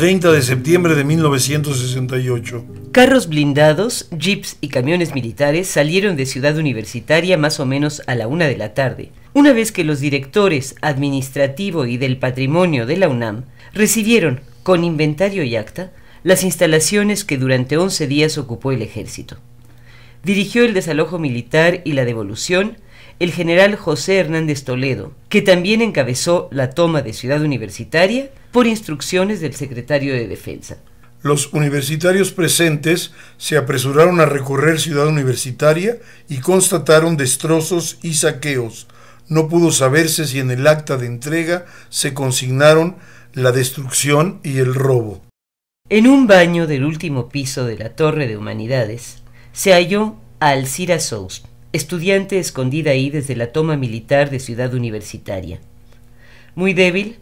30 de septiembre de 1968. Carros blindados, jeeps y camiones militares salieron de Ciudad Universitaria más o menos a la una de la tarde, una vez que los directores administrativo y del patrimonio de la UNAM recibieron, con inventario y acta, las instalaciones que durante 11 días ocupó el ejército. Dirigió el desalojo militar y la devolución el general José Hernández Toledo, que también encabezó la toma de Ciudad Universitaria por instrucciones del secretario de Defensa. Los universitarios presentes se apresuraron a recorrer Ciudad Universitaria y constataron destrozos y saqueos. No pudo saberse si en el acta de entrega se consignaron la destrucción y el robo. En un baño del último piso de la Torre de Humanidades se halló a Alcira Sous, estudiante escondida ahí desde la toma militar de Ciudad Universitaria. Muy débil,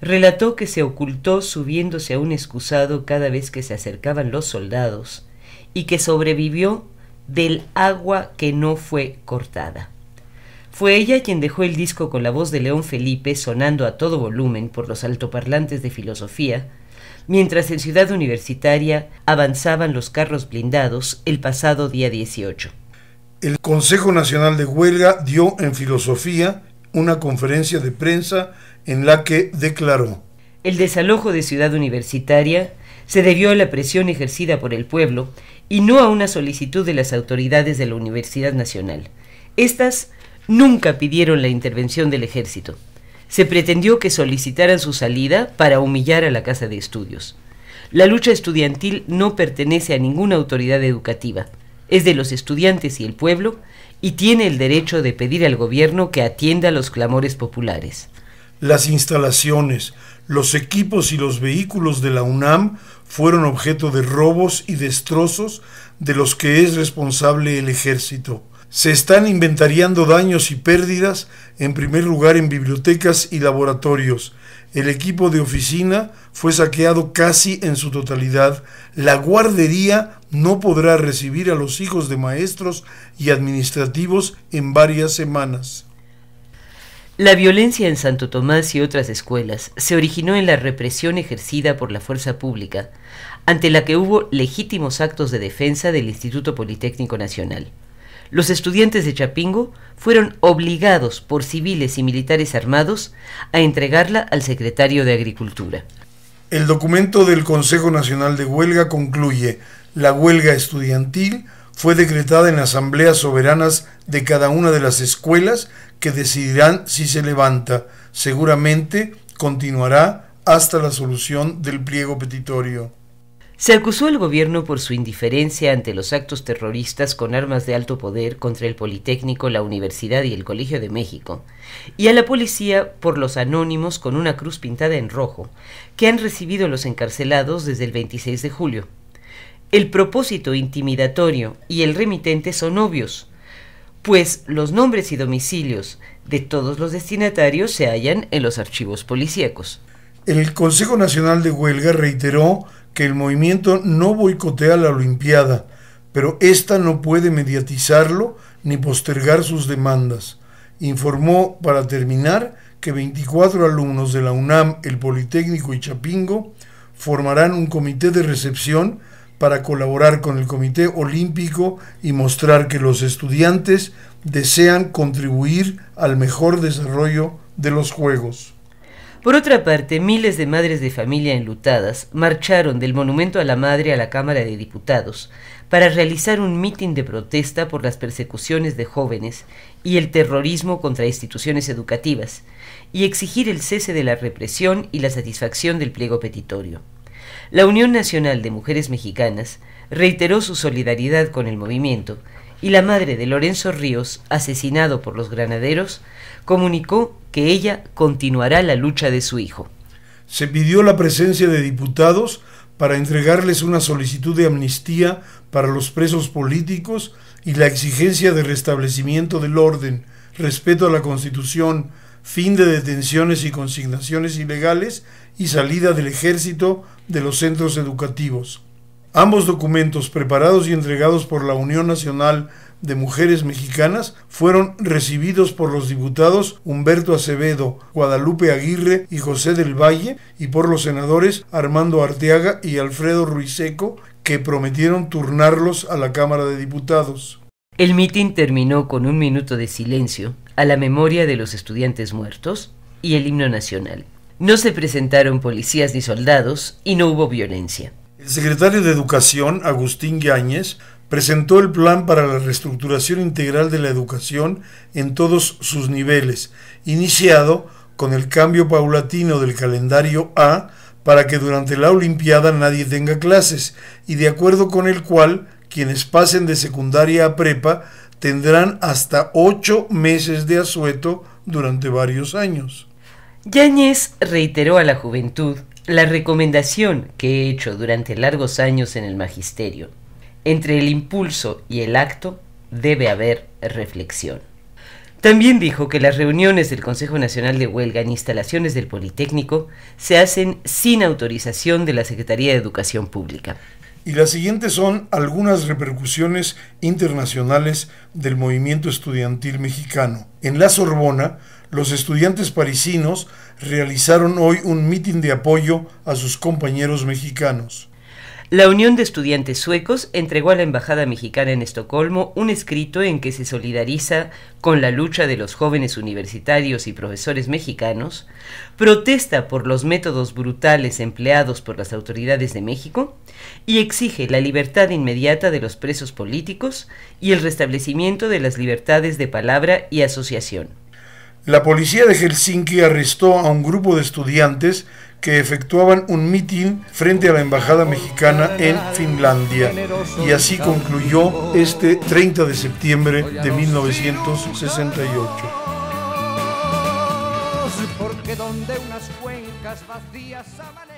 relató que se ocultó subiéndose a un excusado cada vez que se acercaban los soldados y que sobrevivió del agua que no fue cortada. Fue ella quien dejó el disco con la voz de León Felipe sonando a todo volumen por los altoparlantes de filosofía, mientras en Ciudad Universitaria avanzaban los carros blindados el pasado día 18. El Consejo Nacional de Huelga dio en filosofía una conferencia de prensa en la que declaró. El desalojo de Ciudad Universitaria se debió a la presión ejercida por el pueblo y no a una solicitud de las autoridades de la Universidad Nacional. Estas nunca pidieron la intervención del ejército. Se pretendió que solicitaran su salida para humillar a la Casa de Estudios. La lucha estudiantil no pertenece a ninguna autoridad educativa es de los estudiantes y el pueblo, y tiene el derecho de pedir al gobierno que atienda a los clamores populares. Las instalaciones, los equipos y los vehículos de la UNAM fueron objeto de robos y destrozos de los que es responsable el ejército. Se están inventariando daños y pérdidas, en primer lugar en bibliotecas y laboratorios, el equipo de oficina fue saqueado casi en su totalidad, la guardería no podrá recibir a los hijos de maestros y administrativos en varias semanas. La violencia en Santo Tomás y otras escuelas se originó en la represión ejercida por la fuerza pública, ante la que hubo legítimos actos de defensa del Instituto Politécnico Nacional los estudiantes de Chapingo fueron obligados por civiles y militares armados a entregarla al secretario de Agricultura. El documento del Consejo Nacional de Huelga concluye, la huelga estudiantil fue decretada en asambleas soberanas de cada una de las escuelas que decidirán si se levanta. Seguramente continuará hasta la solución del pliego petitorio. Se acusó al gobierno por su indiferencia ante los actos terroristas con armas de alto poder contra el Politécnico, la Universidad y el Colegio de México, y a la policía por los anónimos con una cruz pintada en rojo, que han recibido los encarcelados desde el 26 de julio. El propósito intimidatorio y el remitente son obvios, pues los nombres y domicilios de todos los destinatarios se hallan en los archivos policíacos. El Consejo Nacional de Huelga reiteró que el movimiento no boicotea la Olimpiada, pero ésta no puede mediatizarlo ni postergar sus demandas. Informó, para terminar, que 24 alumnos de la UNAM, el Politécnico y Chapingo formarán un comité de recepción para colaborar con el Comité Olímpico y mostrar que los estudiantes desean contribuir al mejor desarrollo de los Juegos. Por otra parte, miles de madres de familia enlutadas marcharon del Monumento a la Madre a la Cámara de Diputados para realizar un mitin de protesta por las persecuciones de jóvenes y el terrorismo contra instituciones educativas y exigir el cese de la represión y la satisfacción del pliego petitorio. La Unión Nacional de Mujeres Mexicanas reiteró su solidaridad con el movimiento y la madre de Lorenzo Ríos, asesinado por los granaderos, comunicó que ella continuará la lucha de su hijo. Se pidió la presencia de diputados para entregarles una solicitud de amnistía para los presos políticos y la exigencia de restablecimiento del orden, respeto a la Constitución, fin de detenciones y consignaciones ilegales y salida del ejército de los centros educativos. Ambos documentos, preparados y entregados por la Unión Nacional de Mujeres Mexicanas, fueron recibidos por los diputados Humberto Acevedo, Guadalupe Aguirre y José del Valle, y por los senadores Armando Arteaga y Alfredo Ruiseco, que prometieron turnarlos a la Cámara de Diputados. El mitin terminó con un minuto de silencio a la memoria de los estudiantes muertos y el himno nacional. No se presentaron policías ni soldados y no hubo violencia. El secretario de Educación, Agustín Yáñez, presentó el plan para la reestructuración integral de la educación en todos sus niveles, iniciado con el cambio paulatino del calendario A para que durante la Olimpiada nadie tenga clases y de acuerdo con el cual quienes pasen de secundaria a prepa tendrán hasta ocho meses de asueto durante varios años. Yáñez reiteró a la juventud la recomendación que he hecho durante largos años en el magisterio. Entre el impulso y el acto debe haber reflexión. También dijo que las reuniones del Consejo Nacional de Huelga en instalaciones del Politécnico se hacen sin autorización de la Secretaría de Educación Pública. Y las siguientes son algunas repercusiones internacionales del movimiento estudiantil mexicano. En la Sorbona, los estudiantes parisinos realizaron hoy un mitin de apoyo a sus compañeros mexicanos. La Unión de Estudiantes Suecos entregó a la Embajada Mexicana en Estocolmo un escrito en que se solidariza con la lucha de los jóvenes universitarios y profesores mexicanos, protesta por los métodos brutales empleados por las autoridades de México y exige la libertad inmediata de los presos políticos y el restablecimiento de las libertades de palabra y asociación. La policía de Helsinki arrestó a un grupo de estudiantes que efectuaban un mitin frente a la embajada mexicana en Finlandia. Y así concluyó este 30 de septiembre de 1968.